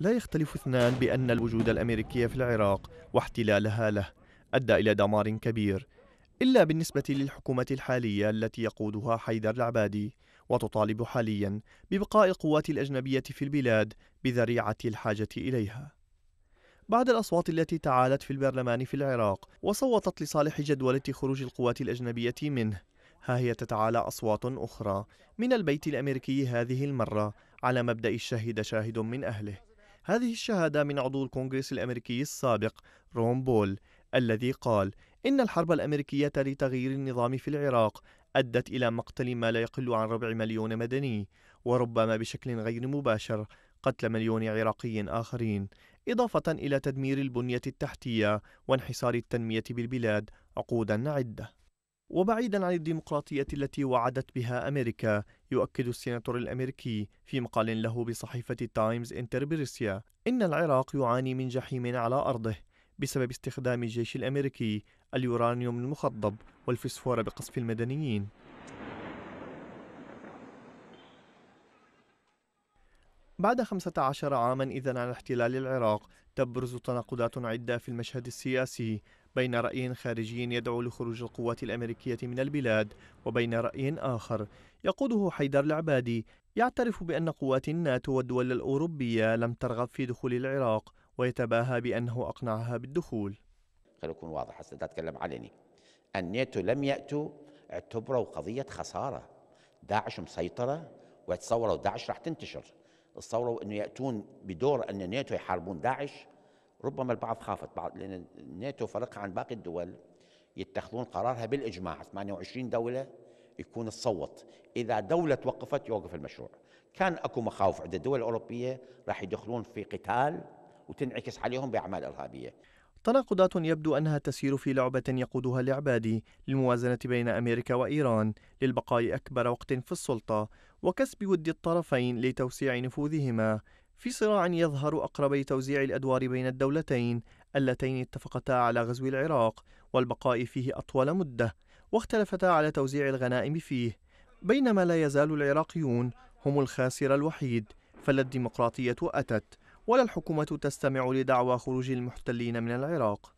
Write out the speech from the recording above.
لا يختلف اثنان بأن الوجود الأمريكي في العراق واحتلالها له أدى إلى دمار كبير إلا بالنسبة للحكومة الحالية التي يقودها حيدر العبادي وتطالب حاليا ببقاء القوات الأجنبية في البلاد بذريعة الحاجة إليها بعد الأصوات التي تعالت في البرلمان في العراق وصوتت لصالح جدولة خروج القوات الأجنبية منه ها هي تتعالى أصوات أخرى من البيت الأمريكي هذه المرة على مبدأ الشهد شاهد من أهله هذه الشهادة من عضو الكونغرس الأمريكي السابق رون بول الذي قال إن الحرب الأمريكية لتغيير النظام في العراق أدت إلى مقتل ما لا يقل عن ربع مليون مدني وربما بشكل غير مباشر قتل مليون عراقي آخرين إضافة إلى تدمير البنية التحتية وانحسار التنمية بالبلاد عقودا عدة وبعيدا عن الديمقراطية التي وعدت بها أمريكا يؤكد السيناتور الأمريكي في مقال له بصحيفة تايمز انتر إن العراق يعاني من جحيم على أرضه بسبب استخدام الجيش الأمريكي اليورانيوم المخضب والفسفور بقصف المدنيين بعد 15 عاما إذا على احتلال العراق تبرز تناقضات عدة في المشهد السياسي بين رأي خارجي يدعو لخروج القوات الأمريكية من البلاد وبين رأي آخر يقوده حيدر العبادي يعترف بأن قوات الناتو والدول الأوروبية لم ترغب في دخول العراق ويتباهى بأنه أقنعها بالدخول خلي أكون واضح حسنا أتكلم علني الناتو لم يأتوا اعتبروا قضية خسارة داعش مسيطرة ويتصوروا داعش راح تنتشر تصوروا انه ياتون بدور ان الناتو يحاربون داعش ربما البعض خافت بعض لان الناتو فرقها عن باقي الدول يتخذون قرارها بالاجماع 28 دوله يكون تصوت اذا دوله توقفت يوقف المشروع كان اكو مخاوف عند الدول الاوروبيه راح يدخلون في قتال وتنعكس عليهم باعمال ارهابيه تناقضات يبدو أنها تسير في لعبة يقودها العبادي للموازنة بين أمريكا وإيران للبقاء أكبر وقت في السلطة وكسب ود الطرفين لتوسيع نفوذهما في صراع يظهر أقربي توزيع الأدوار بين الدولتين اللتين اتفقتا على غزو العراق والبقاء فيه أطول مدة واختلفتا على توزيع الغنائم فيه بينما لا يزال العراقيون هم الخاسر الوحيد فلا الديمقراطية أتت ولا الحكومة تستمع لدعوى خروج المحتلين من العراق